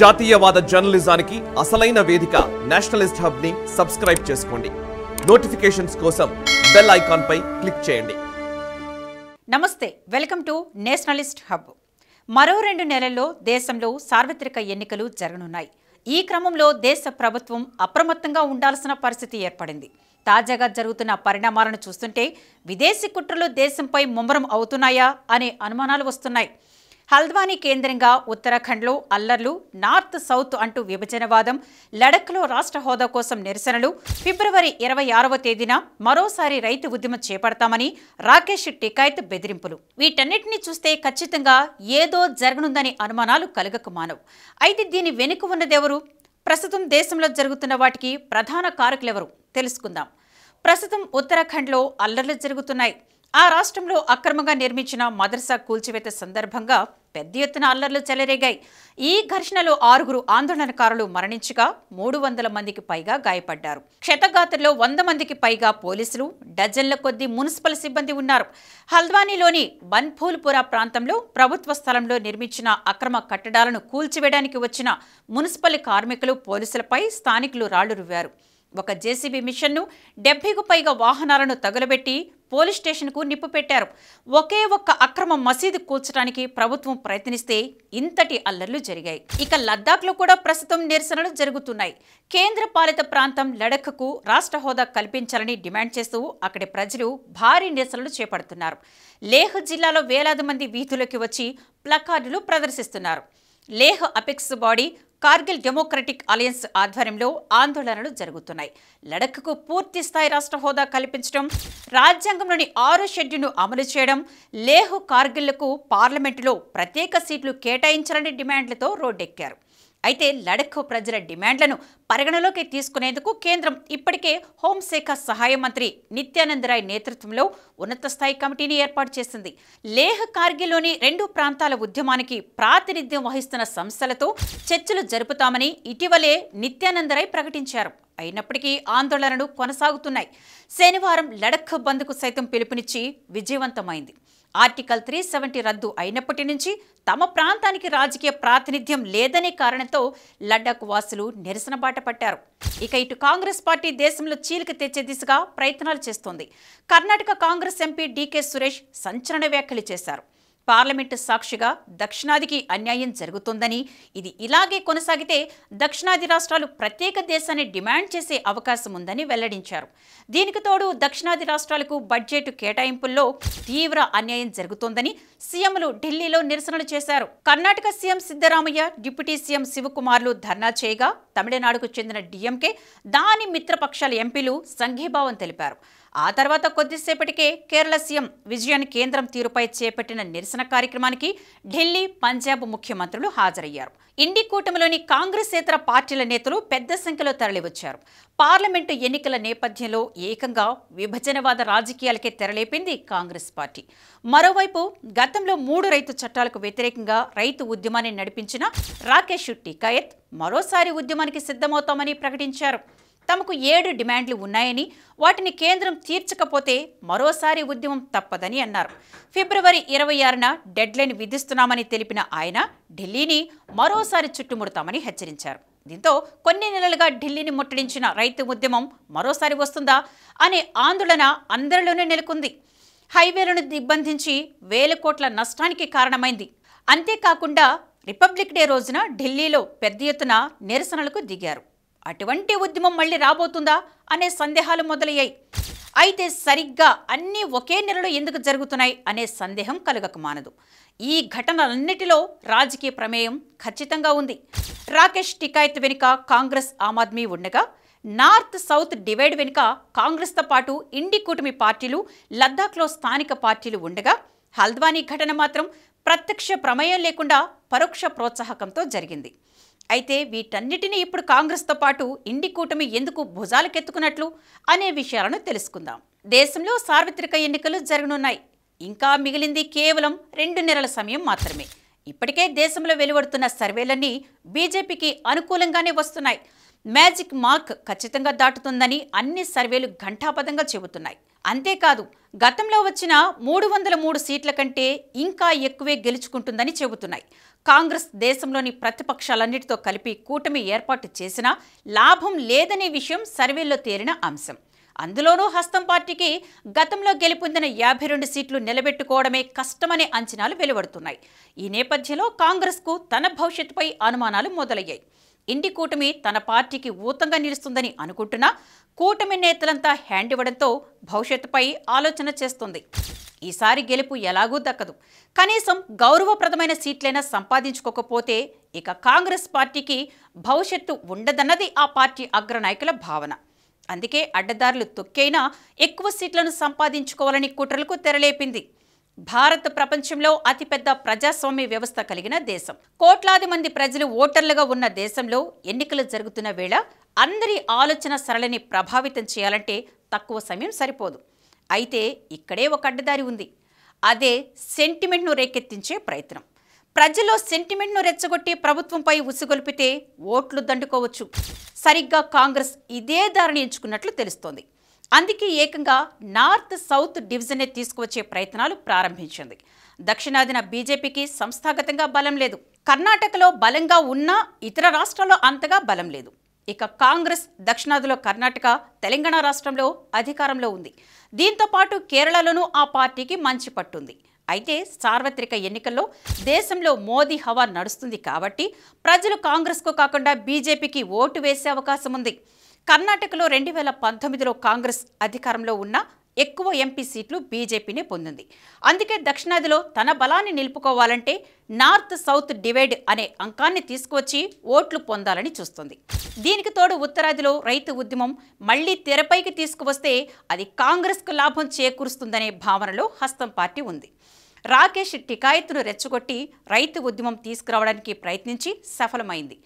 జాతీయవాద జర్నలిజానికి అసలైన వేదిక నేషనలిస్ట్ హబ్ ని సబ్స్క్రైబ్ చేసుకోండి నోటిఫికేషన్స్ కోసం బెల్ ఐకాన్ పై క్లిక్ చేయండి నమస్తే వెల్కమ్ టు నేషనలిస్ట్ హబ్ మరో రెండు నెలల్లో దేశంలో సార్వత్రిక ఎన్నికలు జరగనున్నాయి ఈ క్రమంలో దేశ ప్రభుత్వం అప్రమత్తంగా ఉండాల్సిన పరిస్థితి ఏర్పడింది తాజాగా జరుగుతున్న పరిణామాలను చూస్తుంటే విదేశీ కుట్రలు దేశంపై ముమ్మరం అవుతున్నాయా అనే అనుమానాలు వస్తున్నాయి హల్ద్వానీ కేంద్రంగా ఉత్తరాఖండ్లో అల్లర్లు నార్త్ సౌత్ అంటూ విభజనవాదం లడఖ్లో రాష్ట్ర హోదా కోసం నిరసనలు ఫిబ్రవరి ఇరవై ఆరవ తేదీన మరోసారి రైతు ఉద్యమం చేపడతామని రాకేష్ టికాయత్ బెదిరింపులు వీటన్నిటిని చూస్తే ఖచ్చితంగా ఏదో జరగనుందని అనుమానాలు కలగక మానవు అయితే దీని వెనుక ఉన్నదెవరు ప్రస్తుతం దేశంలో జరుగుతున్న వాటికి ప్రధాన కారకులెవరు తెలుసుకుందాం ప్రస్తుతం ఉత్తరాఖండ్లో అల్లర్లు జరుగుతున్నాయి ఆ రాష్ట్రంలో అక్రమంగా నిర్మించిన మదర్సా కూల్చివేత సందర్భంగా పెద్ద ఎత్తున అల్లర్లు చెలరేగాయి ఈ ఘర్షణలో ఆరుగురు ఆందోళనకారులు మరణించగా మూడు వందల మందికి పైగా గాయపడ్డారు క్షతగాత్రలో వంద మందికి పైగా పోలీసులు డజన్ల కొద్దీ మున్సిపల్ సిబ్బంది ఉన్నారు హల్ద్వానీలోని బన్ఫూల్పురా ప్రాంతంలో ప్రభుత్వ స్థలంలో నిర్మించిన అక్రమ కట్టడాలను కూల్చివేయడానికి వచ్చిన మున్సిపల్ కార్మికులు పోలీసులపై స్థానికులు రాళ్లు రువ్వారు ఒక జేసీబీ మిషన్ను డెబ్బైకు పైగా వాహనాలను తగులబెట్టి పోలీస్ స్టేషన్కు నిప్పు పెట్టారు ఒకే ఒక్క అక్రమ మసీదు కూల్చడానికి ప్రభుత్వం ప్రయత్నిస్తే ఇంతటి అల్లర్లు జరిగాయి ఇక లద్దాఖ్లో కూడా ప్రస్తుతం నిరసనలు జరుగుతున్నాయి కేంద్ర పాలిత ప్రాంతం లడఖ్కు రాష్ట్ర హోదా కల్పించాలని డిమాండ్ చేస్తూ అక్కడి ప్రజలు భారీ నిరసనలు చేపడుతున్నారు లేహ్ జిల్లాలో వేలాది మంది వీధులకి వచ్చి ప్లకార్డులు ప్రదర్శిస్తున్నారు Leh apex body Kargil democratic alliance ఆధ్వర్యంలో ఆందోళనలు జరుగుతున్నాయి లడఖ్కు పూర్తి స్థాయి రాష్ట్ర హోదా కల్పించడం రాజ్యాంగంలోని ఆరో షెడ్యూల్ను అమలు చేయడం లేహు కార్గిల్లకు పార్లమెంటులో ప్రత్యేక సీట్లు కేటాయించాలని డిమాండ్లతో రోడ్డెక్కారు అయితే లడఖ్ ప్రజల డిమాండ్లను పరిగణలోకి తీసుకునేందుకు కేంద్రం ఇప్పటికే హోంశాఖ సహాయ మంత్రి నిత్యానంద రాయ్ నేతృత్వంలో ఉన్నత స్థాయి కమిటీని ఏర్పాటు చేసింది లేహ్ కార్గిల్లోని రెండు ప్రాంతాల ఉద్యమానికి ప్రాతినిధ్యం వహిస్తున్న సంస్థలతో చర్చలు జరుపుతామని ఇటీవలే నిత్యానంద రాయ్ ప్రకటించారు అయినప్పటికీ ఆందోళనలు కొనసాగుతున్నాయి శనివారం లడఖ్ బంద్కు సైతం పిలుపునిచ్చి విజయవంతమైంది ఆర్టికల్ త్రీ సెవెంటీ రద్దు అయినప్పటి నుంచి తమ ప్రాంతానికి రాజకీయ ప్రాతినిధ్యం లేదనే కారణంతో లడ్డాఖ్ వాసులు నిరసన బాట పట్టారు ఇక ఇటు కాంగ్రెస్ పార్టీ దేశంలో చీలిక తెచ్చే దిశగా ప్రయత్నాలు చేస్తోంది కర్ణాటక కాంగ్రెస్ ఎంపీ డీకే సురేష్ సంచలన వ్యాఖ్యలు చేశారు పార్లమెంటు సాక్షిగా దక్షిణాదికి అన్యాయం జరుగుతుందని ఇది ఇలాగే కొనసాగితే దక్షిణాది రాష్ట్రాలు ప్రత్యేక దేశాన్ని డిమాండ్ చేసే అవకాశం ఉందని వెల్లడించారు దీనికి తోడు దక్షిణాది రాష్ట్రాలకు బడ్జెట్ కేటాయింపుల్లో తీవ్ర అన్యాయం జరుగుతోందని సీఎంలు ఢిల్లీలో నిరసనలు చేశారు Karnataka CM Siddaramaiah deputy CM శివకుమార్లు ధర్నా చేయగా తమిళనాడుకు చెందిన డిఎంకే దాని మిత్రపక్షాల ఎంపీలు సంఘీభావం తెలిపారు ఆ తర్వాత కొద్దిసేపటికే కేరళ సీఎం విజయన్ కేంద్రం తీరుపై చేపట్టిన నిరసన కార్యక్రమానికి ఢిల్లీ పంజాబ్ ముఖ్యమంత్రులు హాజరయ్యారు ఇండి కూటమిలోని కాంగ్రెసేతర పార్టీల నేతలు పెద్ద సంఖ్యలో తరలివచ్చారు పార్లమెంటు ఎన్నికల నేపథ్యంలో ఏకంగా విభజనవాద రాజకీయాలకే తెరలేపింది కాంగ్రెస్ పార్టీ మరోవైపు గతంలో మూడు రైతు చట్టాలకు వ్యతిరేకంగా రైతు ఉద్యమాన్ని నడిపించిన రాకేష్ టికాయత్ మరోసారి ఉద్యమానికి సిద్ధమవుతామని ప్రకటించారు తమకు ఏడు డిమాండ్లు ఉన్నాయని వాటిని కేంద్రం తీర్చకపోతే మరోసారి ఉద్యమం తప్పదని అన్నారు ఫిబ్రవరి ఇరవై ఆరున డెడ్లైన్ విధిస్తున్నామని తెలిపిన ఆయన ఢిల్లీని మరోసారి చుట్టుముడతామని హెచ్చరించారు దీంతో కొన్ని నెలలుగా ఢిల్లీని ముట్టడించిన రైతు ఉద్యమం మరోసారి వస్తుందా అనే ఆందోళన అందరిలోనే నెలకొంది హైవేలను దిగ్బంధించి వేల కోట్ల నష్టానికి కారణమైంది అంతేకాకుండా రిపబ్లిక్ డే రోజున ఢిల్లీలో పెద్ద ఎత్తున నిరసనలకు దిగారు అటువంటి ఉద్యమం మళ్ళీ రాబోతుందా అనే సందేహాలు మొదలయ్యాయి అయితే సరిగ్గా అన్నీ ఒకే నెలలో ఎందుకు జరుగుతున్నాయి అనే సందేహం కలగక మానదు ఈ ఘటనలన్నిటిలో రాజకీయ ప్రమేయం ఖచ్చితంగా ఉంది రాకేష్ టికాయత్ వెనుక కాంగ్రెస్ ఆమ్ ఆద్మీ ఉండగా నార్త్ సౌత్ డివైడ్ వెనుక కాంగ్రెస్తో పాటు ఇండి కూటమి పార్టీలు లద్దాఖ్లో స్థానిక పార్టీలు ఉండగా హల్ద్వానీ ఘటన మాత్రం ప్రత్యక్ష ప్రమేయం లేకుండా పరోక్ష ప్రోత్సాహకంతో జరిగింది అయితే వీటన్నిటినీ ఇప్పుడు కాంగ్రెస్తో పాటు ఇండి కూటమి ఎందుకు భుజాలకెత్తుకున్నట్లు అనే విషయాలను తెలుసుకుందాం దేశంలో సార్వత్రిక ఎన్నికలు జరగనున్నాయి ఇంకా మిగిలింది కేవలం రెండు నెలల సమయం మాత్రమే ఇప్పటికే దేశంలో వెలువడుతున్న సర్వేలన్నీ బీజేపీకి అనుకూలంగానే వస్తున్నాయి మ్యాజిక్ మార్క్ ఖచ్చితంగా దాటుతుందని అన్ని సర్వేలు ఘంటాపథంగా చెబుతున్నాయి అంతేకాదు గతంలో వచ్చిన మూడు వందల మూడు సీట్ల కంటే ఇంకా ఎక్కువే గెలుచుకుంటుందని చెబుతున్నాయి కాంగ్రెస్ దేశంలోని ప్రతిపక్షాలన్నిటితో కలిపి కూటమి ఏర్పాటు చేసినా లాభం లేదనే విషయం సర్వేలో తేలిన అంశం అందులోనూ హస్తం పార్టీకి గతంలో గెలుపొందిన యాభై రెండు సీట్లు నిలబెట్టుకోవడమే కష్టమనే అంచనాలు వెలువడుతున్నాయి ఈ నేపథ్యంలో కాంగ్రెస్కు తన భవిష్యత్తుపై అనుమానాలు మొదలయ్యాయి ఇండి కూటమి తన పార్టీకి ఊతంగా నిలుస్తుందని అనుకుంటున్నా కూటమి నేతలంతా హ్యాండ్ ఇవ్వడంతో భవిష్యత్తుపై ఆలోచన చేస్తుంది ఈసారి గెలుపు ఎలాగూ దక్కదు కనీసం గౌరవప్రదమైన సీట్లైనా సంపాదించుకోకపోతే ఇక కాంగ్రెస్ పార్టీకి భవిష్యత్తు ఉండదన్నది ఆ పార్టీ అగ్రనాయకుల భావన అందుకే అడ్డదారులు తొక్కైనా ఎక్కువ సీట్లను సంపాదించుకోవాలని కుట్రలకు తెరలేపింది భారత్ ప్రపంచంలో అతిపెద్ద ప్రజాస్వామ్య వ్యవస్థ కలిగిన దేశం కోట్లాది మంది ప్రజలు ఓటర్లుగా ఉన్న దేశంలో ఎన్నికలు జరుగుతున్న వేళ అందరి ఆలోచన సరళిని ప్రభావితం చేయాలంటే తక్కువ సమయం సరిపోదు అయితే ఇక్కడే ఒక అడ్డదారి ఉంది అదే సెంటిమెంట్ను రేకెత్తించే ప్రయత్నం ప్రజల్లో సెంటిమెంట్ను రెచ్చగొట్టి ప్రభుత్వంపై ఉసుగొల్పితే ఓట్లు దండుకోవచ్చు సరిగ్గా కాంగ్రెస్ ఇదే దారిని ఎంచుకున్నట్లు తెలుస్తోంది అందుకే ఏకంగా నార్త్ సౌత్ డివిజనే తీసుకువచ్చే ప్రయత్నాలు ప్రారంభించింది దక్షిణాదిన బీజేపీకి సంస్థాగతంగా బలం లేదు కర్ణాటకలో బలంగా ఉన్నా ఇతర రాష్ట్రాల్లో అంతగా బలం లేదు ఇక కాంగ్రెస్ దక్షిణాదిలో కర్ణాటక తెలంగాణ రాష్ట్రంలో అధికారంలో ఉంది దీంతో పాటు కేరళలోనూ ఆ పార్టీకి మంచి పట్టుంది అయితే సార్వత్రిక ఎన్నికల్లో దేశంలో మోదీ హవా నడుస్తుంది కాబట్టి ప్రజలు కాంగ్రెస్కు కాకుండా బీజేపీకి ఓటు వేసే అవకాశం ఉంది కర్ణాటకలో రెండు వేల పంతొమ్మిదిలో కాంగ్రెస్ అధికారంలో ఉన్న ఎక్కువ ఎంపీ సీట్లు బీజేపీనే పొందింది అందుకే దక్షిణాదిలో తన బలాన్ని నిలుపుకోవాలంటే నార్త్ సౌత్ డివైడ్ అనే అంకాన్ని తీసుకువచ్చి ఓట్లు పొందాలని చూస్తుంది దీనికి తోడు ఉత్తరాదిలో రైతు ఉద్యమం మళ్లీ తెరపైకి తీసుకువస్తే అది కాంగ్రెస్కు లాభం చేకూరుస్తుందనే భావనలో హస్తం పార్టీ ఉంది రాకేష్ టికాయత్తును రెచ్చగొట్టి రైతు ఉద్యమం తీసుకురావడానికి ప్రయత్నించి సఫలమైంది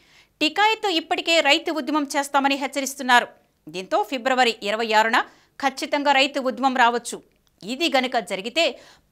టికాయితో ఇప్పటికే రైతు ఉద్యమం చేస్తామని హెచ్చరిస్తున్నారు దీంతో ఫిబ్రవరి ఇరవై ఆరున ఖచ్చితంగా రైతు ఉద్యమం రావచ్చు ఇది గనుక జరిగితే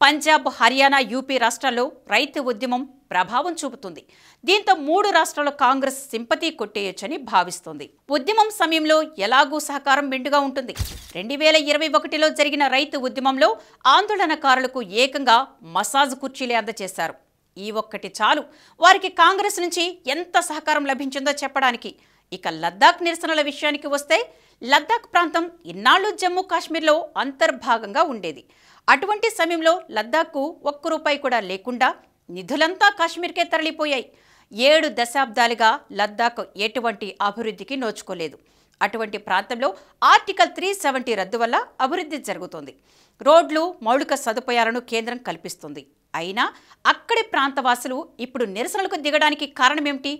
పంజాబ్ హర్యానా యూపీ రాష్ట్రాల్లో రైతు ఉద్యమం ప్రభావం చూపుతుంది దీంతో మూడు రాష్ట్రాల కాంగ్రెస్ సింపతి కొట్టేయొచ్చని భావిస్తోంది ఉద్యమం సమయంలో ఎలాగూ సహకారం మెండుగా ఉంటుంది రెండు వేల ఇరవై ఒకటిలో జరిగిన రైతు ఉద్యమంలో ఆందోళనకారులకు ఏకంగా మసాజ్ కుర్చీలే అందజేశారు ఈ ఒక్కటి చాలు వారికి కాంగ్రెస్ నుంచి ఎంత సహకారం లభించిందో చెప్పడానికి ఇక లద్దాఖ్ నిరసనల విషయానికి వస్తే లద్దాఖ్ ప్రాంతం ఇన్నాళ్ళు జమ్మూ కాశ్మీర్లో అంతర్భాగంగా ఉండేది అటువంటి సమయంలో లద్దాఖ్కు ఒక్క రూపాయి కూడా లేకుండా నిధులంతా కాశ్మీర్కే తరలిపోయాయి ఏడు దశాబ్దాలుగా లద్దాఖ్ ఎటువంటి అభివృద్ధికి నోచుకోలేదు అటువంటి ప్రాంతంలో ఆర్టికల్ త్రీ సెవెంటీ రద్దు వల్ల అభివృద్ధి జరుగుతోంది రోడ్లు మౌలిక సదుపాయాలను కేంద్రం కల్పిస్తుంది అయినా అక్కడి ప్రాంతవాసులు ఇప్పుడు నిరసనలకు దిగడానికి కారణమేమిటి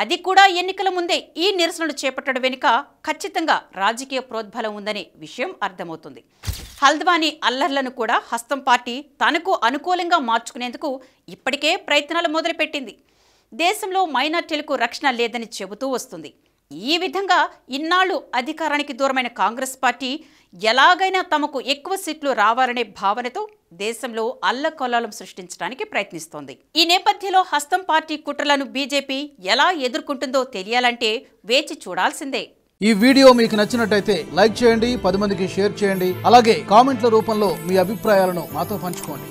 అది కూడా ఎన్నికల ముందే ఈ నిరసనలు చేపట్టడం వెనుక ఖచ్చితంగా రాజకీయ ప్రోద్బలం ఉందనే విషయం అర్థమవుతుంది హల్ద్వానీ అల్లర్లను కూడా హస్తం పార్టీ తనకు అనుకూలంగా మార్చుకునేందుకు ఇప్పటికే ప్రయత్నాలు మొదలుపెట్టింది దేశంలో మైనార్టీలకు రక్షణ లేదని చెబుతూ వస్తుంది ఈ విధంగా ఇన్నాళ్ళు అధికారానికి దూరమైన కాంగ్రెస్ పార్టీ ఎలాగైనా తమకు ఎక్కువ సీట్లు రావాలనే భావనతో దేశంలో అల్లకొల్లాలం సృష్టించడానికి ప్రయత్నిస్తోంది ఈ నేపథ్యంలో హస్తం పార్టీ కుట్రలను బీజేపీ ఎలా ఎదుర్కొంటుందో తెలియాలంటే వేచి చూడాల్సిందే ఈ వీడియో మీకు నచ్చినట్టయితే లైక్ చేయండి పది మందికి షేర్ చేయండి అలాగే కామెంట్ల రూపంలో మీ అభిప్రాయాలను మాతో పంచుకోండి